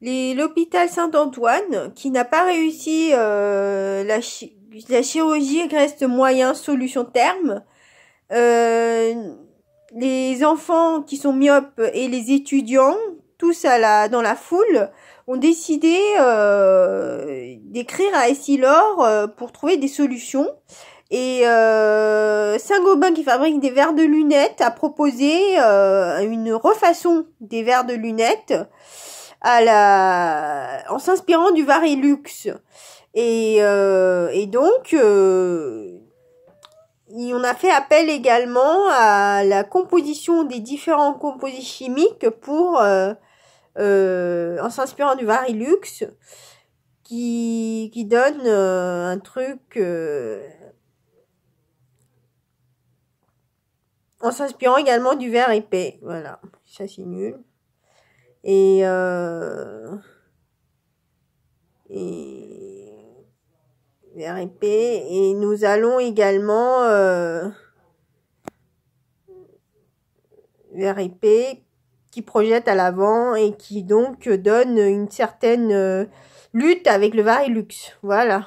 L'hôpital Saint-Antoine, qui n'a pas réussi euh, la, chirurgie, reste moyen, solution terme. Euh, les enfants qui sont myopes et les étudiants, tous à la, dans la foule, ont décidé euh, d'écrire à Essilor pour trouver des solutions. Et Saint-Gobain, qui fabrique des verres de lunettes, a proposé une refaçon des verres de lunettes à la, en s'inspirant du Varilux. Et, euh, et donc, euh, on a fait appel également à la composition des différents composés chimiques pour, euh, en s'inspirant du Varilux, qui, qui donne un truc. en s'inspirant également du verre épais. Voilà, ça c'est nul. Et, euh, et, et nous allons également euh, épée qui projette à l'avant et qui donc donne une certaine euh, lutte avec le Varilux. Voilà.